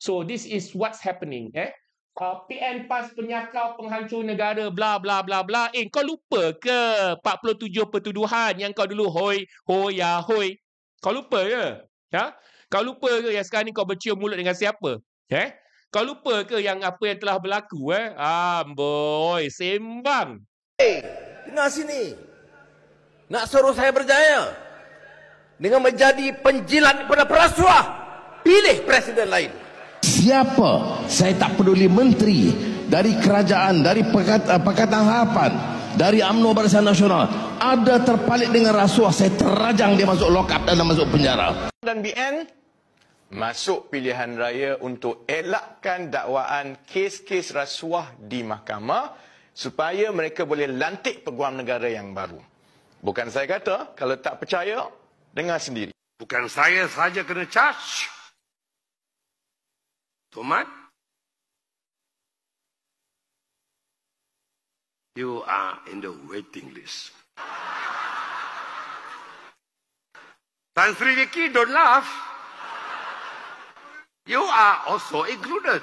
So this is what's happening. Eh? Uh, PN PAS penyakau penghancur negara bla bla bla bla. Eh kau lupa ke 47 pertuduhan yang kau dulu hoi hoi ya hoi. Kau lupa ke? Ya? Kau lupa ke yang sekarang ni kau bercium mulut dengan siapa? Eh? Kau lupa ke yang apa yang telah berlaku eh? Amboi, ah, sembang. Hey, dengar sini. Nak suruh saya berjaya dengan menjadi penjilat kepada perasuah, pilih presiden lain siapa saya tak peduli menteri dari kerajaan dari eh, pakatan harapan dari UMNO Barisan Nasional ada terpalit dengan rasuah saya terajang dia masuk lokap dan masuk penjara dan BN masuk pilihan raya untuk elakkan dakwaan kes-kes rasuah di mahkamah supaya mereka boleh lantik peguam negara yang baru bukan saya kata kalau tak percaya dengar sendiri bukan saya saja kena charge tumat you are in the waiting list Tan Sri Vicky don't laugh you are also included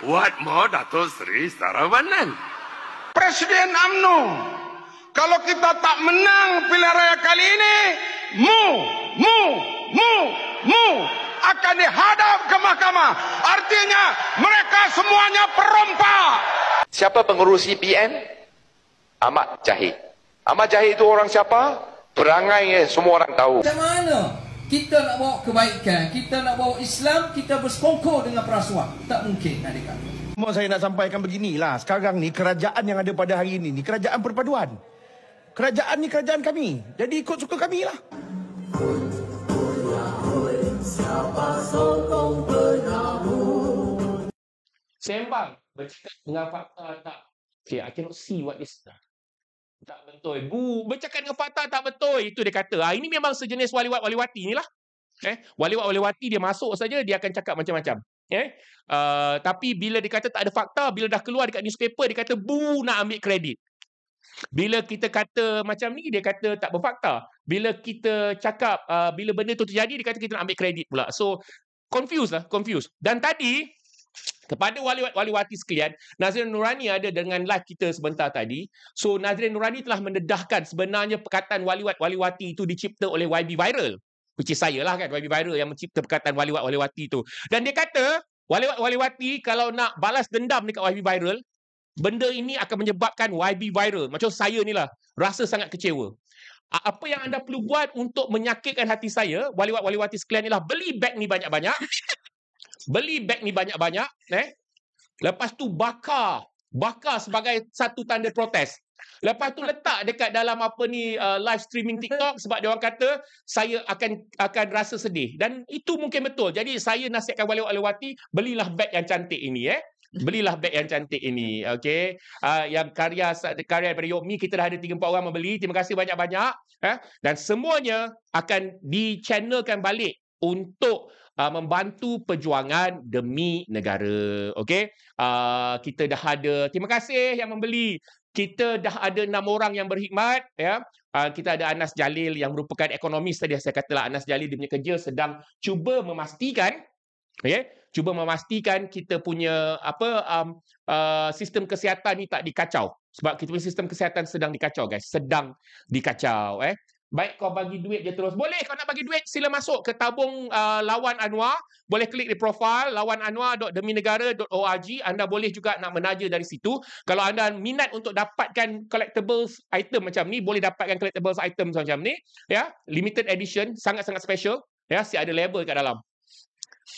what more Dato' Sri Sarawanan Presiden UMNO kalau kita tak menang pilihan raya kali ini mu mu mu mu akan dihadap ke mahkamah. Artinya mereka semuanya perompak. Siapa pengurus PN? Amat jahi. Amat jahi itu orang siapa? Perangai eh, semua orang tahu. Macam mana kita nak bawa kebaikan, kita nak bawa Islam, kita bersekongkol dengan perasuan. Tak mungkin adik-adik. Semua saya nak sampaikan beginilah. Sekarang ni kerajaan yang ada pada hari ini, ni kerajaan perpaduan. Kerajaan ni kerajaan kami. Jadi ikut suka kami lah siapa sokong penamu. Sembang bercakap dengan fakta tak. Okay, I cannot see what is that. Tak betul. Bu, bercakap dengan fakta tak betul. Itu dia kata. Ah, ini memang sejenis waliwat waliwati ni lah. Eh, waliwat waliwati dia masuk saja dia akan cakap macam-macam. Eh, uh, tapi bila dia kata tak ada fakta, bila dah keluar dekat newspaper, dia kata bu nak ambil kredit. Bila kita kata macam ni, dia kata tak berfakta bila kita cakap uh, bila benda tu terjadi dia kata kita nak ambil kredit pula so confused lah confused dan tadi kepada wali-wali sekalian, Nazrin Nurani ada dengan live kita sebentar tadi. So, Nazrin Nurani telah mendedahkan sebenarnya perkataan wali-wali itu dicipta oleh YB Viral. Which is saya lah kan, YB Viral yang mencipta perkataan wali-wali itu. Dan dia kata, wali-wali kalau nak balas dendam dekat YB Viral, benda ini akan menyebabkan YB Viral. Macam saya ni lah, rasa sangat kecewa apa yang anda perlu buat untuk menyakitkan hati saya, wali-wali-wali sekalian ialah beli beg ni banyak-banyak. beli beg ni banyak-banyak. Eh? Lepas tu bakar. Bakar sebagai satu tanda protes. Lepas tu letak dekat dalam apa ni uh, live streaming TikTok sebab dia orang kata saya akan akan rasa sedih. Dan itu mungkin betul. Jadi saya nasihatkan wali-wali wati belilah beg yang cantik ini. Eh belilah beg yang cantik ini okay? uh, ah, yang karya karya dari Yomi kita dah ada 3 4 orang membeli terima kasih banyak-banyak eh dan semuanya akan dichannelkan balik untuk uh, membantu perjuangan demi negara okay? uh, ah, kita dah ada terima kasih yang membeli kita dah ada enam orang yang berkhidmat ya uh, kita ada Anas Jalil yang merupakan ekonomis tadi saya katalah Anas Jalil dia punya kerja sedang cuba memastikan okay? cuba memastikan kita punya apa um, uh, sistem kesihatan ni tak dikacau sebab kita punya sistem kesihatan sedang dikacau guys sedang dikacau eh baik kau bagi duit je terus boleh kau nak bagi duit sila masuk ke tabung uh, lawan anwar boleh klik di profil lawananwar.deminegara.org anda boleh juga nak menaja dari situ kalau anda minat untuk dapatkan collectibles item macam ni boleh dapatkan collectibles item macam ni ya limited edition sangat-sangat special ya si ada label kat dalam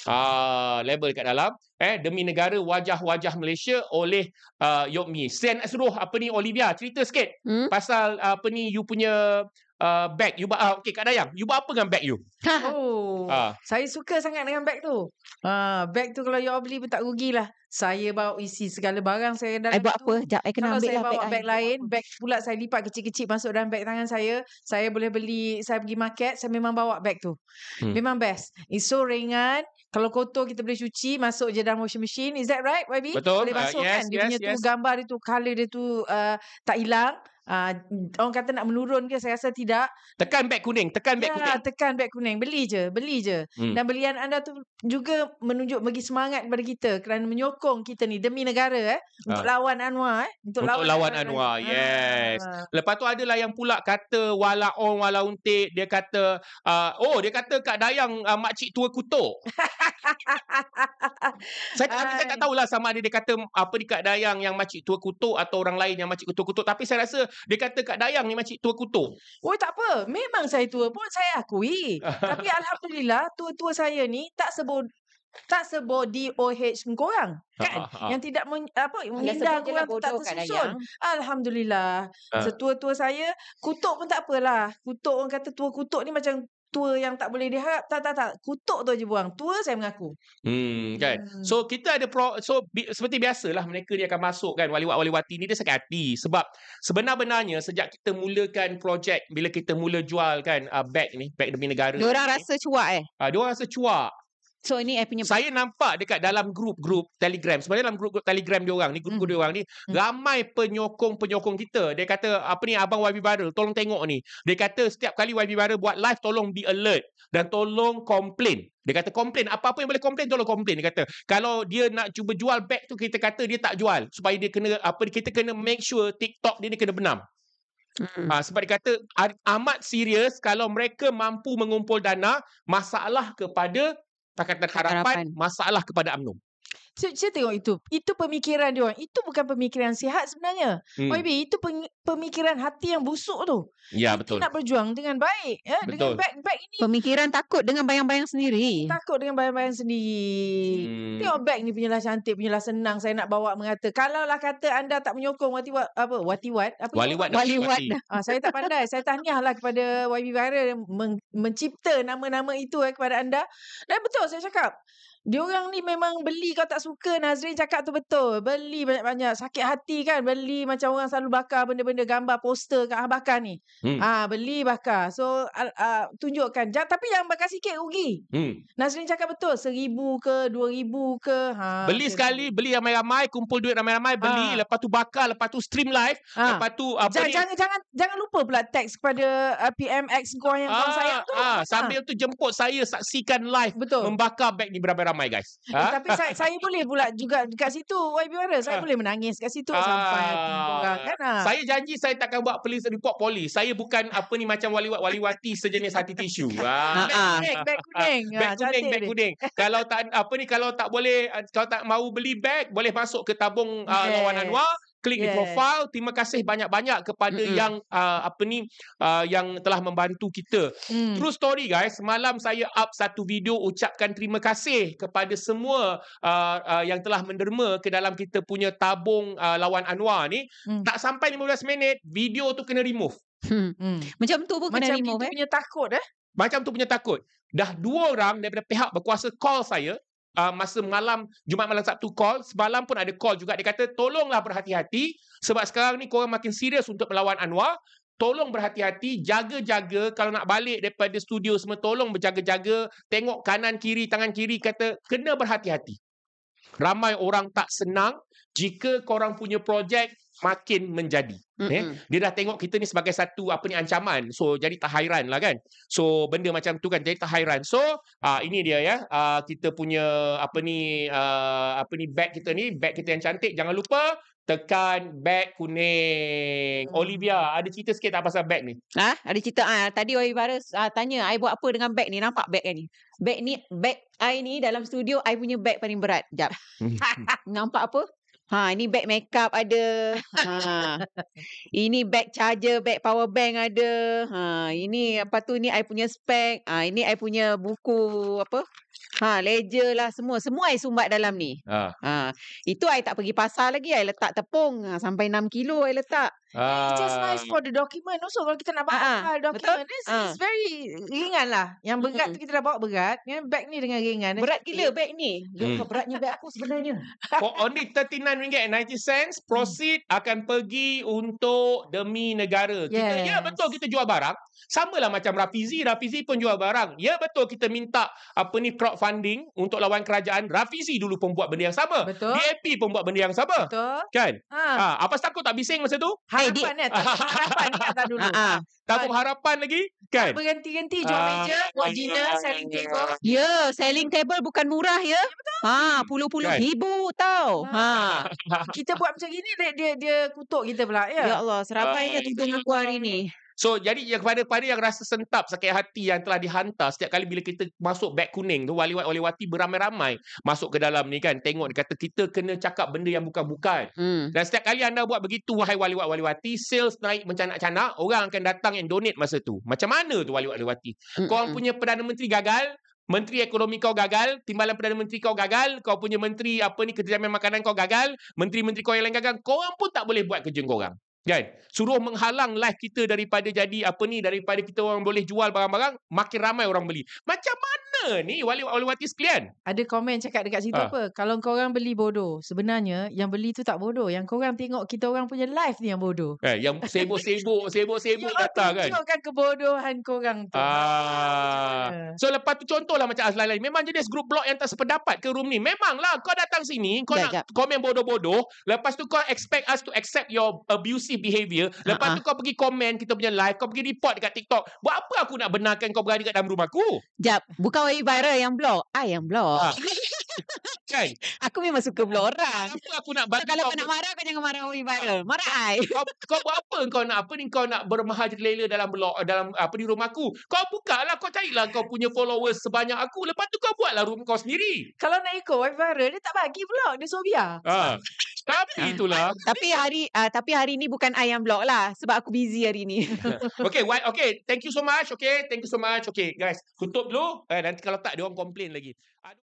uh, label kat dalam eh demi negara wajah-wajah Malaysia oleh uh, ah, Yokmi. Sen asroh apa ni Olivia cerita sikit hmm? pasal uh, apa ni you punya uh, bag you uh, okey Kak Dayang you buat apa dengan bag you? Ha. Oh. Uh. Saya suka sangat dengan bag tu. uh, bag tu kalau you beli pun tak rugilah. Saya bawa isi segala barang saya dalam I buat apa? Jap, I kena kalau saya lah bawa bag, lain, bag pula saya lipat kecil-kecil masuk dalam bag tangan saya. Saya boleh beli, saya pergi market, saya memang bawa bag tu. Hmm. Memang best. It's so ringan. Kalau kotor kita boleh cuci masuk je dalam washing machine is that right YB? Betul. boleh ah, masuk uh, yes, kan dia yes, punya yes. tu gambar dia tu color dia tu uh, tak hilang uh, orang kata nak menurun ke saya rasa tidak tekan beg kuning tekan beg ya, kuning tekan beg kuning beli je beli je hmm. dan belian anda tu juga menunjuk bagi semangat kepada kita kerana menyokong kita ni demi negara eh ah. untuk lawan anwar eh untuk, untuk lawan, lawan anwar ni. yes ha. lepas tu adalah yang pula kata wala on wala untik dia kata uh, oh dia kata kak dayang uh, mak tua kutuk saya tak saya tak tahulah sama ada dia kata apa di kak dayang yang mak cik tua kutuk atau orang lain yang mak cik kutuk tapi saya rasa dia kata kat dayang ni makcik tua kutu. Oh tak apa. Memang saya tua pun saya akui. Tapi Alhamdulillah tua-tua saya ni tak sebut tak sebody OH korang kan ha, ha, ha. yang tidak men, apa menghindar korang lah tu tak tersusun kan, alhamdulillah ha. setua-tua saya kutuk pun tak apalah kutuk orang kata tua kutuk ni macam tua yang tak boleh diharap tak tak tak kutuk tu je buang tua saya mengaku hmm kan hmm. so kita ada pro, so bi, seperti biasalah mereka ni akan masuk kan wali wali wati ni dia sakit hati sebab sebenar-benarnya sejak kita mulakan projek bila kita mula jual kan uh, bag ni bag demi negara dia orang rasa cuak eh uh, ah, dia orang rasa cuak So ini I punya Saya nampak dekat dalam grup-grup Telegram. Sebenarnya dalam grup-grup Telegram dia orang ni, grup-grup hmm. dia orang ni hmm. ramai penyokong-penyokong kita. Dia kata apa ni abang YB viral, tolong tengok ni. Dia kata setiap kali YB viral buat live tolong be alert dan tolong komplain. Dia kata komplain apa-apa yang boleh komplain tolong komplain dia kata. Kalau dia nak cuba jual beg tu kita kata dia tak jual supaya dia kena apa kita kena make sure TikTok dia ni kena benam. Hmm. Ha, sebab dia kata amat serius kalau mereka mampu mengumpul dana masalah kepada Pakatan Harapan, Harapan. masalah kepada UMNO. So, cerita tengok itu. Itu pemikiran dia orang. Itu bukan pemikiran sihat sebenarnya. Hmm. Maybe itu pemikiran hati yang busuk tu. Ya, hati betul. nak berjuang dengan baik. Ya? Betul. Dengan baik, baik ini. Pemikiran takut dengan bayang-bayang sendiri. Takut dengan bayang-bayang sendiri. Hmm. Tengok beg ni punyalah cantik, punyalah senang. Saya nak bawa mengata. Kalaulah kata anda tak menyokong wati wat, apa? Wati wat? Apa wali wat. Wali wat. Ah, saya tak pandai. saya tahniahlah kepada YB Viral yang men- mencipta nama-nama itu eh, kepada anda. Dan betul saya cakap. Dia orang ni memang beli kau tak suka Nazrin cakap tu betul. Beli banyak-banyak. Sakit hati kan. Beli macam orang selalu bakar benda-benda gambar poster kat bakar ni. Hmm. Ah ha, beli bakar. So uh, uh, tunjukkan. Ja, tapi yang bakar sikit rugi. Hmm. Nazrin cakap betul. Seribu ke dua ribu ke. Ha, beli okay. sekali. Beli ramai-ramai. Kumpul duit ramai-ramai. Beli. Ha. Lepas tu bakar. Lepas tu stream live. Ha. Lepas tu. Uh, ja, jangan, jangan jangan lupa pula teks kepada uh, PM kau yang ha. kau sayang tu. Ha. Ha. Sambil tu jemput saya saksikan live. Betul. Membakar beg ni berapa-berapa ramai guys. Eh, ha? Eh, tapi saya, saya boleh pula juga dekat situ YB Warren. Saya ha. boleh menangis kat situ Aa, ah. sampai hati kan. Ha? Saya janji saya takkan buat police report polis. Saya bukan apa ni macam wali wali wati sejenis hati tisu. Ha. Ah. Bag kuning, bag kuning. Bag kuning, bag kuning. Kalau tak apa ni kalau tak boleh kalau tak mau beli bag boleh masuk ke tabung yes. uh, lawan Anwar klik yes. di profile terima kasih banyak-banyak kepada mm-hmm. yang uh, apa ni uh, yang telah membantu kita mm. true story guys semalam saya up satu video ucapkan terima kasih kepada semua uh, uh, yang telah menderma ke dalam kita punya tabung uh, lawan Anwar ni mm. tak sampai 15 minit video tu kena remove hmm. hmm. macam tu pun macam kena remove macam tu eh? punya takut eh macam tu punya takut dah dua orang daripada pihak berkuasa call saya uh, masa malam Jumaat malam Sabtu call, semalam pun ada call juga. Dia kata tolonglah berhati-hati sebab sekarang ni korang makin serius untuk melawan Anwar. Tolong berhati-hati, jaga-jaga kalau nak balik daripada studio semua tolong berjaga-jaga, tengok kanan kiri, tangan kiri kata kena berhati-hati. Ramai orang tak senang jika korang punya projek makin menjadi. Mm-hmm. Eh? Dia dah tengok kita ni sebagai satu apa ni ancaman. So jadi tak hairan lah kan. So benda macam tu kan jadi tak hairan. So uh, ini dia ya. Uh, kita punya apa ni uh, apa ni bag kita ni. Bag kita yang cantik. Jangan lupa tekan bag kuning. Mm. Olivia ada cerita sikit tak pasal bag ni? Ha? Ada cerita. Ha? Tadi Wai Baris uh, tanya saya buat apa dengan bag ni. Nampak bag ni? Bag ni, bag I ni dalam studio, I punya bag paling berat. Jap. Nampak apa? Ha, ini bag makeup ada. Ha. ini bag charger, bag power bank ada. Ha, ini apa tu ni I punya spek. Ha, ini I punya buku apa? Ha, leja lah semua. Semua saya sumbat dalam ni. Ha. ha. Itu saya tak pergi pasar lagi. Saya letak tepung. Ha, sampai 6 kilo saya letak. Ha. Eh, it's just nice for the document also. Kalau kita nak ha, bawa ha. document. Betul? It's, ha. it's very ringan lah. Yang berat mm-hmm. tu kita dah bawa berat. Yang bag ni dengan ringan. Berat eh. gila bag ni. Hmm. beratnya bag aku sebenarnya. for only RM39.90, hmm. proceed hmm. akan pergi untuk demi negara. Yes. Kita, ya, betul kita jual barang. Sama lah macam Rafizi. Rafizi pun jual barang. Ya, betul kita minta apa ni crowdfunding untuk lawan kerajaan Rafizi dulu pun buat benda yang sama. Betul. DAP pun buat benda yang sama. Betul. Kan? Ha. ha. apa takut tak bising masa tu? Harapan ha. Di- kan? harapan dulu. Ha. Takut ha. harapan lagi? Kan? Berhenti-henti ha. jual ha. meja, buat ha. selling ya, table. Ya, selling table bukan murah ya. ya betul. Ha, puluh-puluh kan? ribu tau. Ha. ha. kita buat macam gini, dia, dia, dia kutuk kita pula. Ya, ya Allah, serapainya ha. Ah. tu dengan aku hari ni. So jadi yang kepada kepada yang rasa sentap sakit hati yang telah dihantar setiap kali bila kita masuk beg kuning tu wali wali wali wati beramai-ramai masuk ke dalam ni kan tengok dia kata kita kena cakap benda yang bukan-bukan. Hmm. Dan setiap kali anda buat begitu wahai wali wali wati sales naik mencanak-canak orang akan datang and donate masa tu. Macam mana tu wali wali wati? Hmm. Kau hmm. punya perdana menteri gagal, Menteri ekonomi kau gagal, timbalan perdana menteri kau gagal, kau punya menteri apa ni kejamin makanan kau gagal, menteri-menteri kau yang lain gagal, kau orang pun tak boleh buat kerja kau orang. Kan? Suruh menghalang life kita daripada jadi apa ni, daripada kita orang boleh jual barang-barang, makin ramai orang beli. Macam mana ni wali wali wati sekalian. Ada komen cakap dekat situ ha. apa? Kalau kau orang beli bodoh, sebenarnya yang beli tu tak bodoh. Yang kau orang tengok kita orang punya live ni yang bodoh. Eh, yang sibuk-sibuk, sibuk-sibuk kata kan. Tunjukkan kebodohan kau orang tu. Ah. Ha. So lepas tu contohlah macam Azlan lain. Memang jenis grup blog yang tak sependapat ke room ni. Memanglah kau datang sini kau Dah, nak jap. komen bodoh-bodoh, lepas tu kau expect us to accept your abusive behavior. Lepas uh-huh. tu kau pergi komen kita punya live, kau pergi report dekat TikTok. Buat apa aku nak benarkan kau berani dekat dalam rumah aku? Jap, bukan story viral yang blog. I yang blog. Ah. kan? Aku memang suka blog orang. Kenapa aku nak bantu? Kalau kau nak marah, kau jangan marah orang viral. Marah I. Kau, kau buat apa? Kau nak apa ni? Kau nak bermahal jelela dalam blog, dalam apa ni rumah aku. Kau buka lah. Kau carilah kau punya followers sebanyak aku. Lepas tu kau buatlah rumah kau sendiri. Kalau nak ikut viral, dia tak bagi blog. Dia Sobia. biar. Ah. Tapi ah, itulah. Ah, tapi hari uh, tapi hari ni bukan ayam blog lah sebab aku busy hari ni. okay, why, okay. Thank you so much. Okay, thank you so much. Okay, guys. Tutup dulu. Eh, nanti kalau tak, dia orang komplain lagi. Aduh.